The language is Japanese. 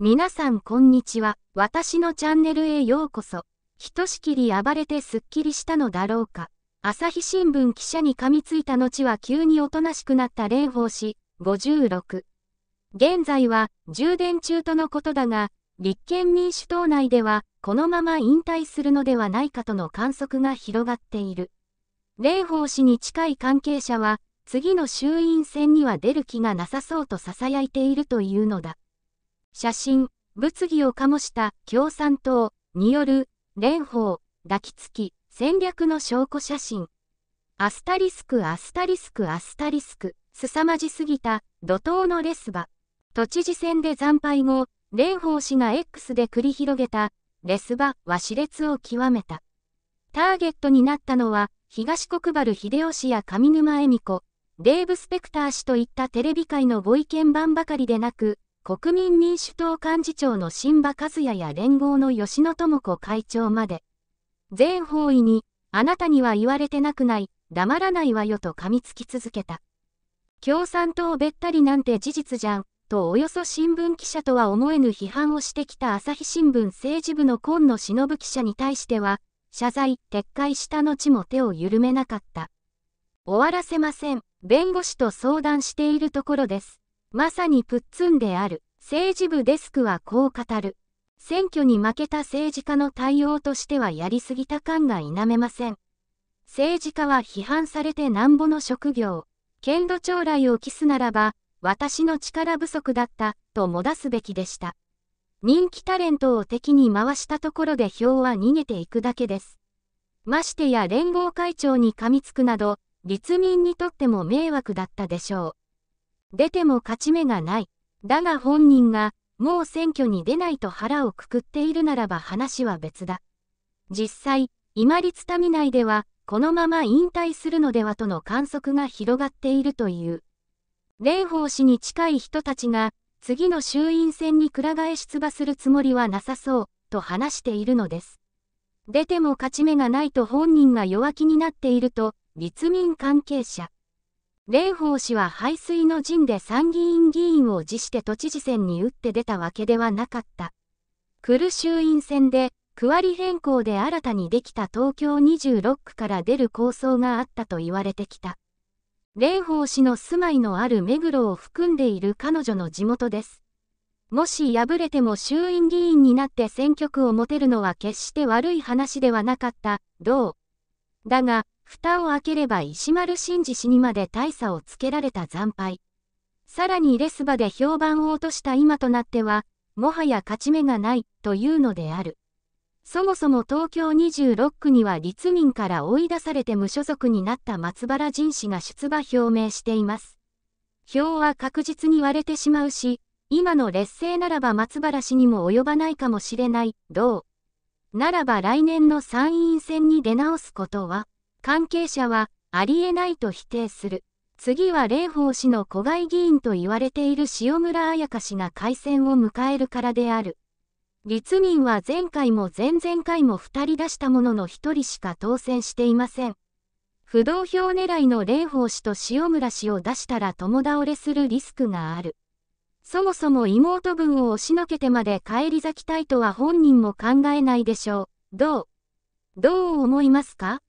皆さんこんにちは。私のチャンネルへようこそ。ひとしきり暴れてすっきりしたのだろうか。朝日新聞記者に噛みついた後は急におとなしくなった蓮舫氏、56。現在は充電中とのことだが、立憲民主党内では、このまま引退するのではないかとの観測が広がっている。蓮舫氏に近い関係者は、次の衆院選には出る気がなさそうと囁いているというのだ。写真、物議を醸した共産党による蓮舫抱きつき戦略の証拠写真。アスタリスクアスタリスクアスタリスク、凄まじすぎた怒涛のレスバ。都知事選で惨敗後、蓮舫氏が X で繰り広げたレスバは熾烈を極めた。ターゲットになったのは、東国原秀吉や上沼恵美子、デーブ・スペクター氏といったテレビ界のご意見番ばかりでなく、国民民主党幹事長の新馬和也や連合の吉野智子会長まで、全方位に、あなたには言われてなくない、黙らないわよと噛みつき続けた。共産党べったりなんて事実じゃん、とおよそ新聞記者とは思えぬ批判をしてきた朝日新聞政治部の今野忍記者に対しては、謝罪、撤回した後も手を緩めなかった。終わらせません。弁護士と相談しているところです。まさにプッツンである。政治部デスクはこう語る。選挙に負けた政治家の対応としてはやりすぎた感が否めません。政治家は批判されてなんぼの職業、剣道将来を期すならば、私の力不足だったとも出すべきでした。人気タレントを敵に回したところで票は逃げていくだけです。ましてや連合会長に噛みつくなど、立民にとっても迷惑だったでしょう。出ても勝ち目がない。だが本人が、もう選挙に出ないと腹をくくっているならば話は別だ。実際、今立民内では、このまま引退するのではとの観測が広がっているという。蓮舫氏に近い人たちが、次の衆院選にくら替え出馬するつもりはなさそう、と話しているのです。出ても勝ち目がないと本人が弱気になっていると、立民関係者。蓮舫氏は排水の陣で参議院議員を辞して都知事選に打って出たわけではなかった。来る衆院選で、区割り変更で新たにできた東京26区から出る構想があったと言われてきた。蓮舫氏の住まいのある目黒を含んでいる彼女の地元です。もし敗れても衆院議員になって選挙区を持てるのは決して悪い話ではなかった、どうだが、蓋を開ければ石丸真二氏にまで大差をつけられた惨敗。さらにレスバで評判を落とした今となっては、もはや勝ち目がないというのである。そもそも東京26区には立民から追い出されて無所属になった松原仁氏が出馬表明しています。票は確実に割れてしまうし、今の劣勢ならば松原氏にも及ばないかもしれない、どうならば来年の参院選に出直すことは関係者はありえないと否定する。次は蓮舫氏の古外議員と言われている塩村彩香氏が改選を迎えるからである。立民は前回も前々回も2人出したものの1人しか当選していません。不動票狙いの蓮舫氏と塩村氏を出したら共倒れするリスクがある。そもそも妹分を押しのけてまで返り咲きたいとは本人も考えないでしょう。どうどう思いますか